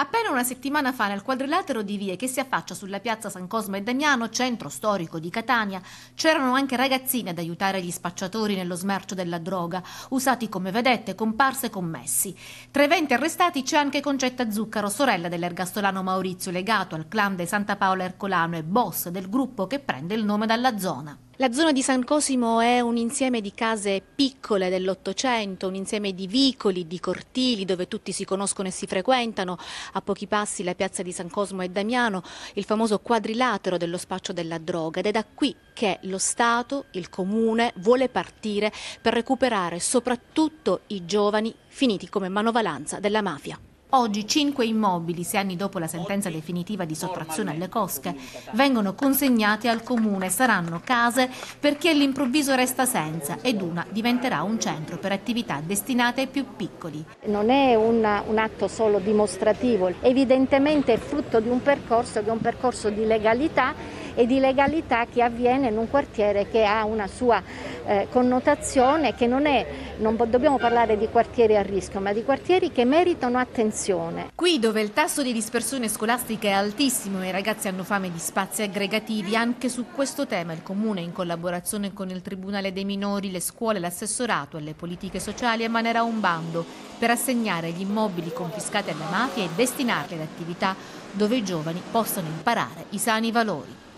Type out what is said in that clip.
Appena una settimana fa, nel quadrilatero di vie che si affaccia sulla piazza San Cosmo e Damiano, centro storico di Catania, c'erano anche ragazzine ad aiutare gli spacciatori nello smercio della droga, usati come vedette, comparse e commessi. Tra i 20 arrestati c'è anche Concetta Zuccaro, sorella dell'ergastolano Maurizio, legato al clan dei Santa Paola Ercolano e boss del gruppo che prende il nome dalla zona. La zona di San Cosimo è un insieme di case piccole dell'Ottocento, un insieme di vicoli, di cortili dove tutti si conoscono e si frequentano. A pochi passi la piazza di San Cosimo e Damiano, il famoso quadrilatero dello spaccio della droga ed è da qui che lo Stato, il Comune, vuole partire per recuperare soprattutto i giovani finiti come manovalanza della mafia. Oggi cinque immobili, sei anni dopo la sentenza definitiva di sottrazione alle cosche, vengono consegnati al comune, saranno case per chi all'improvviso resta senza ed una diventerà un centro per attività destinate ai più piccoli. Non è una, un atto solo dimostrativo, evidentemente è frutto di un percorso che un percorso di legalità e di legalità che avviene in un quartiere che ha una sua eh, connotazione che non è, non dobbiamo parlare di quartieri a rischio, ma di quartieri che meritano attenzione. Qui dove il tasso di dispersione scolastica è altissimo e i ragazzi hanno fame di spazi aggregativi, anche su questo tema il Comune in collaborazione con il Tribunale dei Minori, le scuole, l'assessorato e le politiche sociali emanerà un bando per assegnare gli immobili confiscati alla mafia e destinarli ad attività dove i giovani possano imparare i sani valori.